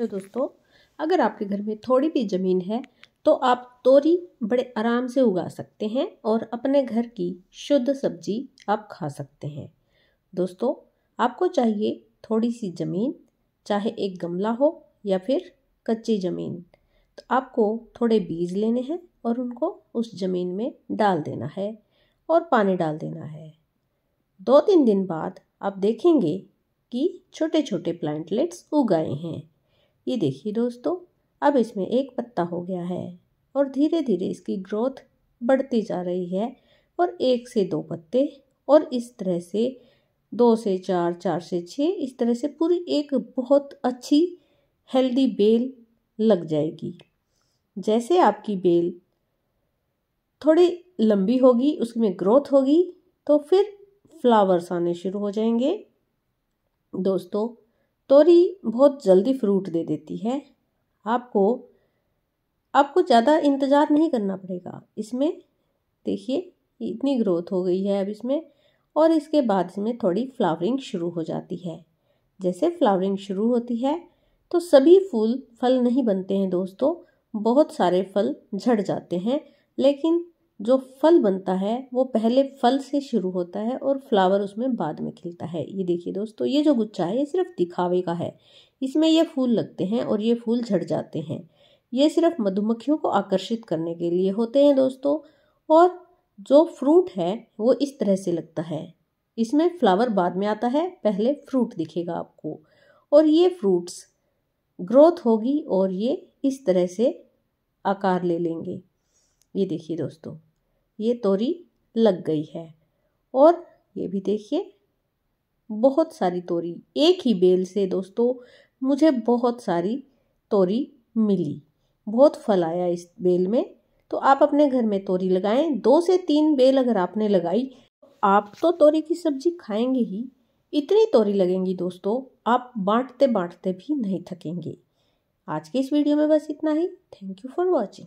hello तो दोस्तों अगर आपके घर में थोड़ी भी ज़मीन है तो आप तोरी बड़े आराम से उगा सकते हैं और अपने घर की शुद्ध सब्जी आप खा सकते हैं दोस्तों आपको चाहिए थोड़ी सी ज़मीन चाहे एक गमला हो या फिर कच्ची ज़मीन तो आपको थोड़े बीज लेने हैं और उनको उस ज़मीन में डाल देना है और पानी डाल देना है दो तीन दिन बाद आप देखेंगे कि छोटे छोटे प्लांटलेट्स उगाए हैं ये देखिए दोस्तों अब इसमें एक पत्ता हो गया है और धीरे धीरे इसकी ग्रोथ बढ़ती जा रही है और एक से दो पत्ते और इस तरह से दो से चार चार से छः इस तरह से पूरी एक बहुत अच्छी हेल्दी बेल लग जाएगी जैसे आपकी बेल थोड़ी लंबी होगी उसमें ग्रोथ होगी तो फिर फ्लावर्स आने शुरू हो जाएंगे दोस्तों तोरी बहुत जल्दी फ्रूट दे देती है आपको आपको ज़्यादा इंतज़ार नहीं करना पड़ेगा इसमें देखिए इतनी ग्रोथ हो गई है अब इसमें और इसके बाद इसमें थोड़ी फ्लावरिंग शुरू हो जाती है जैसे फ्लावरिंग शुरू होती है तो सभी फूल फल नहीं बनते हैं दोस्तों बहुत सारे फल झड़ जाते हैं लेकिन जो फल बनता है वो पहले फल से शुरू होता है और फ्लावर उसमें बाद में खिलता है ये देखिए दोस्तों ये जो गुच्छा है ये सिर्फ दिखावे का है इसमें ये फूल लगते हैं और ये फूल झड़ जाते हैं ये सिर्फ मधुमक्खियों को आकर्षित करने के लिए होते हैं दोस्तों और जो फ्रूट है वो इस तरह से लगता है इसमें फ्लावर बाद में आता है पहले फ्रूट दिखेगा आपको और ये फ्रूट्स ग्रोथ होगी और ये इस तरह से आकार ले लेंगे ये देखिए दोस्तों ये तोरी लग गई है और ये भी देखिए बहुत सारी तोरी एक ही बेल से दोस्तों मुझे बहुत सारी तोरी मिली बहुत फल आया इस बेल में तो आप अपने घर में तोरी लगाएं दो से तीन बेल अगर आपने लगाई आप तो तोरी की सब्जी खाएंगे ही इतनी तोरी लगेंगी दोस्तों आप बांटते बांटते भी नहीं थकेंगे आज के इस वीडियो में बस इतना ही थैंक यू फॉर वॉचिंग